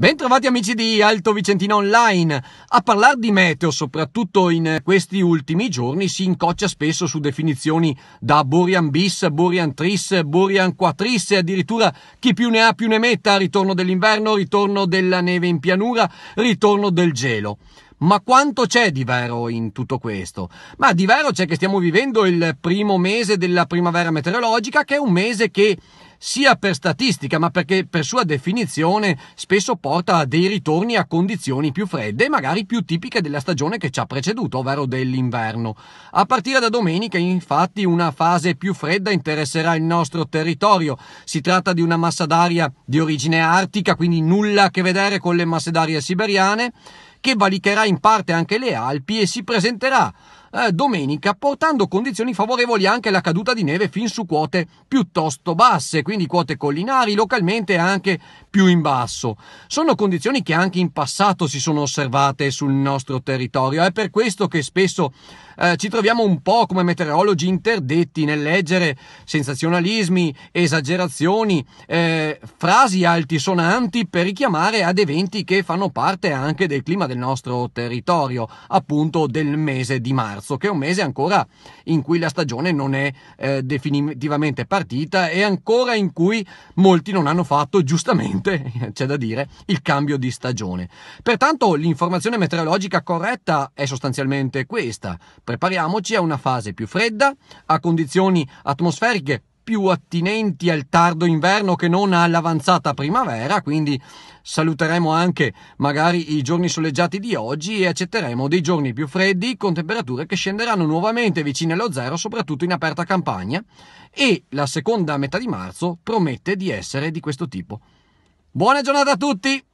Bentrovati amici di Alto Vicentino Online. A parlare di meteo, soprattutto in questi ultimi giorni, si incoccia spesso su definizioni da Borian bis, Borian tris, Borian quatris e addirittura chi più ne ha più ne metta, ritorno dell'inverno, ritorno della neve in pianura, ritorno del gelo. Ma quanto c'è di vero in tutto questo? Ma di vero c'è che stiamo vivendo il primo mese della primavera meteorologica, che è un mese che sia per statistica, ma perché per sua definizione spesso porta a dei ritorni a condizioni più fredde e magari più tipiche della stagione che ci ha preceduto, ovvero dell'inverno. A partire da domenica, infatti, una fase più fredda interesserà il nostro territorio. Si tratta di una massa d'aria di origine artica, quindi nulla a che vedere con le masse d'aria siberiane che valicherà in parte anche le Alpi e si presenterà eh, domenica portando condizioni favorevoli anche alla caduta di neve fin su quote piuttosto basse, quindi quote collinari localmente anche più in basso. Sono condizioni che anche in passato si sono osservate sul nostro territorio, è per questo che spesso eh, ci troviamo un po' come meteorologi interdetti nel leggere sensazionalismi, esagerazioni, eh, frasi altisonanti per richiamare ad eventi che fanno parte anche del clima del nostro territorio, appunto del mese di marzo, che è un mese ancora in cui la stagione non è eh, definitivamente partita e ancora in cui molti non hanno fatto giustamente, c'è da dire, il cambio di stagione. Pertanto l'informazione meteorologica corretta è sostanzialmente questa. Prepariamoci a una fase più fredda, a condizioni atmosferiche più attinenti al tardo inverno che non all'avanzata primavera, quindi saluteremo anche magari i giorni soleggiati di oggi e accetteremo dei giorni più freddi con temperature che scenderanno nuovamente vicine allo zero, soprattutto in aperta campagna e la seconda metà di marzo promette di essere di questo tipo. Buona giornata a tutti!